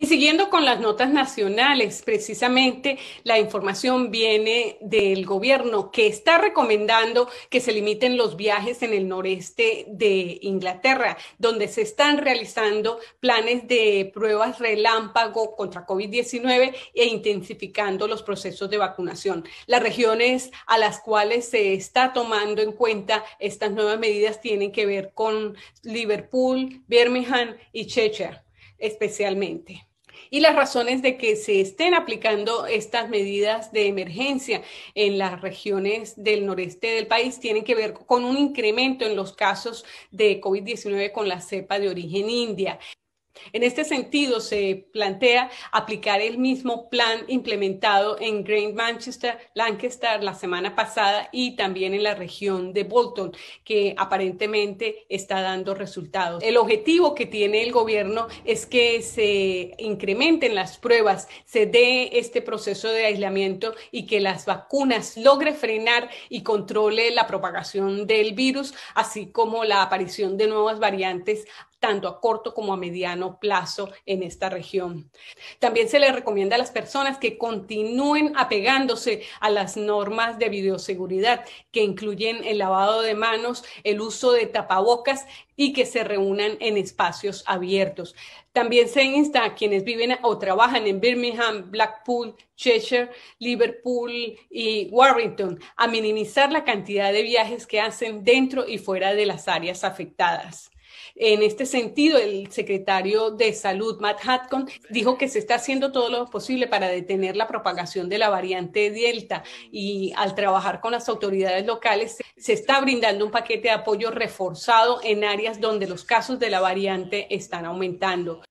Y siguiendo con las notas nacionales, precisamente la información viene del gobierno que está recomendando que se limiten los viajes en el noreste de Inglaterra, donde se están realizando planes de pruebas relámpago contra COVID-19 e intensificando los procesos de vacunación. Las regiones a las cuales se está tomando en cuenta estas nuevas medidas tienen que ver con Liverpool, Birmingham y Cheshire especialmente y las razones de que se estén aplicando estas medidas de emergencia en las regiones del noreste del país tienen que ver con un incremento en los casos de COVID-19 con la cepa de origen india. En este sentido, se plantea aplicar el mismo plan implementado en Great Manchester, Lancaster la semana pasada y también en la región de Bolton, que aparentemente está dando resultados. El objetivo que tiene el gobierno es que se incrementen las pruebas, se dé este proceso de aislamiento y que las vacunas logren frenar y controle la propagación del virus, así como la aparición de nuevas variantes tanto a corto como a mediano plazo en esta región. También se le recomienda a las personas que continúen apegándose a las normas de bioseguridad que incluyen el lavado de manos, el uso de tapabocas y que se reúnan en espacios abiertos. También se insta a quienes viven o trabajan en Birmingham, Blackpool, Cheshire, Liverpool y Warrington a minimizar la cantidad de viajes que hacen dentro y fuera de las áreas afectadas. En este sentido, el secretario de Salud, Matt Hatcon, dijo que se está haciendo todo lo posible para detener la propagación de la variante Delta y al trabajar con las autoridades locales se está brindando un paquete de apoyo reforzado en áreas donde los casos de la variante están aumentando.